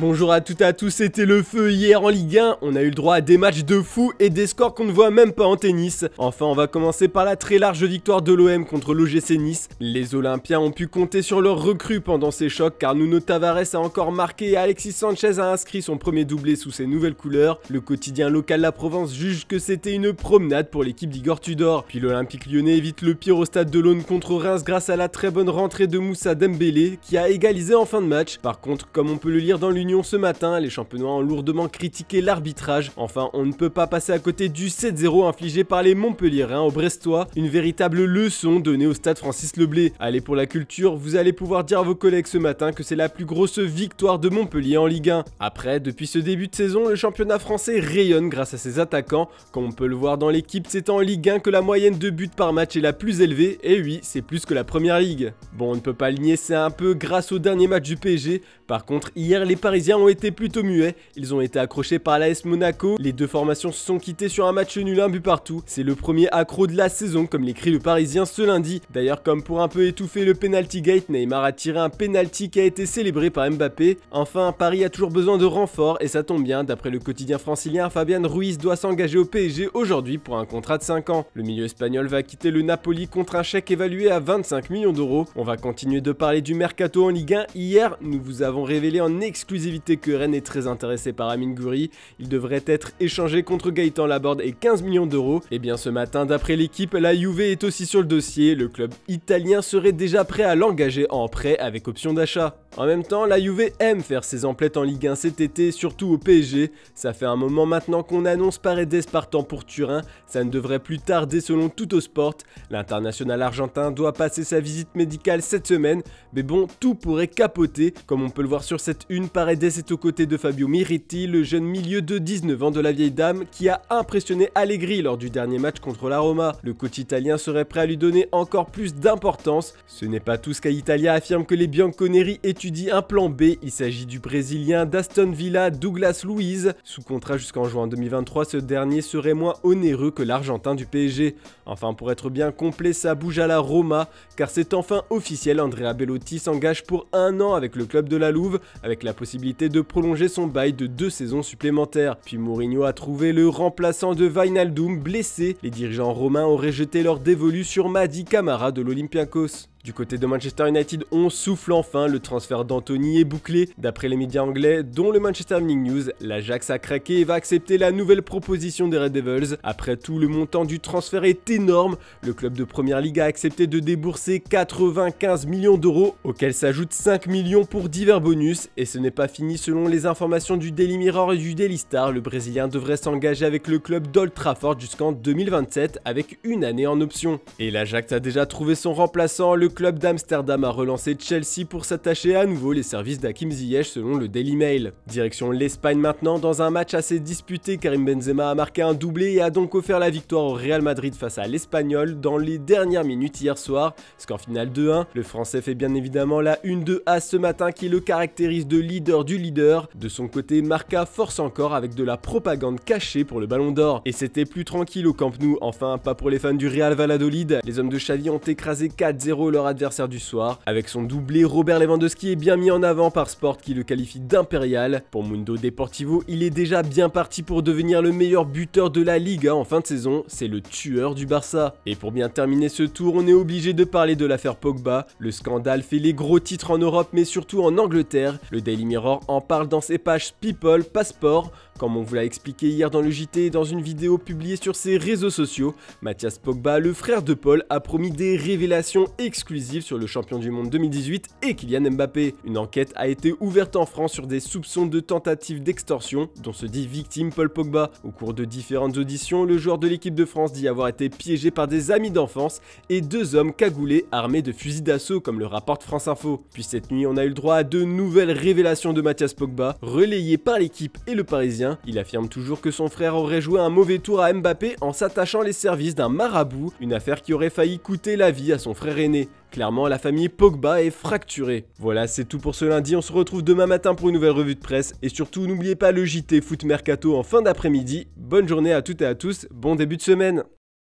Bonjour à toutes et à tous, c'était le feu hier en Ligue 1, on a eu le droit à des matchs de fou et des scores qu'on ne voit même pas en tennis. Enfin, on va commencer par la très large victoire de l'OM contre l'OGC Nice. Les Olympiens ont pu compter sur leurs recrues pendant ces chocs car Nuno Tavares a encore marqué et Alexis Sanchez a inscrit son premier doublé sous ses nouvelles couleurs. Le quotidien local La Provence juge que c'était une promenade pour l'équipe d'Igor Tudor. Puis l'Olympique lyonnais évite le pire au stade de l'Aune contre Reims grâce à la très bonne rentrée de Moussa Dembélé qui a égalisé en fin de match. Par contre, comme on peut le lire dans l'une ce matin, les champenois ont lourdement critiqué l'arbitrage. Enfin, on ne peut pas passer à côté du 7-0 infligé par les Montpelliérains au Brestois, une véritable leçon donnée au stade Francis Leblé. Allez pour la culture, vous allez pouvoir dire à vos collègues ce matin que c'est la plus grosse victoire de Montpellier en Ligue 1. Après, depuis ce début de saison, le championnat français rayonne grâce à ses attaquants. Comme on peut le voir dans l'équipe, c'est en Ligue 1 que la moyenne de buts par match est la plus élevée, et oui, c'est plus que la première ligue. Bon, on ne peut pas le nier, c'est un peu grâce au dernier match du PSG, par contre, hier, les Parisiens ont été plutôt muets. Ils ont été accrochés par l'AS Monaco. Les deux formations se sont quittées sur un match nul, un but partout. C'est le premier accro de la saison, comme l'écrit le Parisien ce lundi. D'ailleurs, comme pour un peu étouffer le penalty gate, Neymar a tiré un penalty qui a été célébré par Mbappé. Enfin, Paris a toujours besoin de renforts et ça tombe bien. D'après le quotidien francilien, Fabian Ruiz doit s'engager au PSG aujourd'hui pour un contrat de 5 ans. Le milieu espagnol va quitter le Napoli contre un chèque évalué à 25 millions d'euros. On va continuer de parler du mercato en Ligue 1. Hier, nous vous avons révélé en exclusivité que Rennes est très intéressé par Amin Goury. Il devrait être échangé contre Gaëtan Laborde et 15 millions d'euros. Et eh bien ce matin, d'après l'équipe, la Juve est aussi sur le dossier. Le club italien serait déjà prêt à l'engager en prêt avec option d'achat. En même temps, la Juve aime faire ses emplettes en Ligue 1 cet été, surtout au PSG. Ça fait un moment maintenant qu'on annonce Paredes partant pour Turin. Ça ne devrait plus tarder selon tout au Sport. L'international argentin doit passer sa visite médicale cette semaine. Mais bon, tout pourrait capoter, comme on peut le voir sur cette une, Paredes est aux côtés de Fabio Miriti, le jeune milieu de 19 ans de la vieille dame qui a impressionné Allegri lors du dernier match contre la Roma. Le coach italien serait prêt à lui donner encore plus d'importance. Ce n'est pas tout ce Italia affirme que les Bianconeri étudient un plan B. Il s'agit du Brésilien d'Aston Villa Douglas Luiz. Sous contrat jusqu'en juin 2023, ce dernier serait moins onéreux que l'Argentin du PSG. Enfin, pour être bien complet, ça bouge à la Roma, car c'est enfin officiel, Andrea Bellotti s'engage pour un an avec le club de la Loi avec la possibilité de prolonger son bail de deux saisons supplémentaires. Puis Mourinho a trouvé le remplaçant de Vainaldoum blessé. Les dirigeants romains auraient jeté leur dévolu sur Madi Camara de l'Olympiakos. Du côté de Manchester United, on souffle enfin, le transfert d'Anthony est bouclé. D'après les médias anglais, dont le Manchester Evening News, l'Ajax a craqué et va accepter la nouvelle proposition des Red Devils. Après tout, le montant du transfert est énorme. Le club de Première Ligue a accepté de débourser 95 millions d'euros, auxquels s'ajoutent 5 millions pour divers bonus. Et ce n'est pas fini selon les informations du Daily Mirror et du Daily Star, le Brésilien devrait s'engager avec le club d'Old Trafford jusqu'en 2027 avec une année en option. Et l'Ajax a déjà trouvé son remplaçant, le club d'Amsterdam a relancé Chelsea pour s'attacher à nouveau les services d'Hakim Ziyech selon le Daily Mail. Direction l'Espagne maintenant, dans un match assez disputé, Karim Benzema a marqué un doublé et a donc offert la victoire au Real Madrid face à l'Espagnol dans les dernières minutes hier soir, score final 2-1. Le Français fait bien évidemment la 1-2 à ce matin qui le caractérise de leader du leader. De son côté, Marca force encore avec de la propagande cachée pour le Ballon d'Or. Et c'était plus tranquille au Camp Nou, enfin pas pour les fans du Real Valladolid. Les hommes de Xavi ont écrasé 4-0 adversaire du soir. Avec son doublé, Robert Lewandowski est bien mis en avant par Sport qui le qualifie d'impérial. Pour Mundo Deportivo, il est déjà bien parti pour devenir le meilleur buteur de la Liga en fin de saison, c'est le tueur du Barça. Et pour bien terminer ce tour, on est obligé de parler de l'affaire Pogba. Le scandale fait les gros titres en Europe mais surtout en Angleterre. Le Daily Mirror en parle dans ses pages People, Passport, comme on vous l'a expliqué hier dans le JT et dans une vidéo publiée sur ses réseaux sociaux, Mathias Pogba, le frère de Paul, a promis des révélations exclusives sur le champion du monde 2018 et Kylian Mbappé. Une enquête a été ouverte en France sur des soupçons de tentatives d'extorsion dont se dit victime Paul Pogba. Au cours de différentes auditions, le joueur de l'équipe de France dit avoir été piégé par des amis d'enfance et deux hommes cagoulés armés de fusils d'assaut comme le rapporte France Info. Puis cette nuit, on a eu le droit à de nouvelles révélations de Mathias Pogba, relayées par l'équipe et le Parisien. Il affirme toujours que son frère aurait joué un mauvais tour à Mbappé en s'attachant les services d'un marabout, une affaire qui aurait failli coûter la vie à son frère aîné. Clairement, la famille Pogba est fracturée. Voilà, c'est tout pour ce lundi. On se retrouve demain matin pour une nouvelle revue de presse. Et surtout, n'oubliez pas le JT Foot Mercato en fin d'après-midi. Bonne journée à toutes et à tous. Bon début de semaine.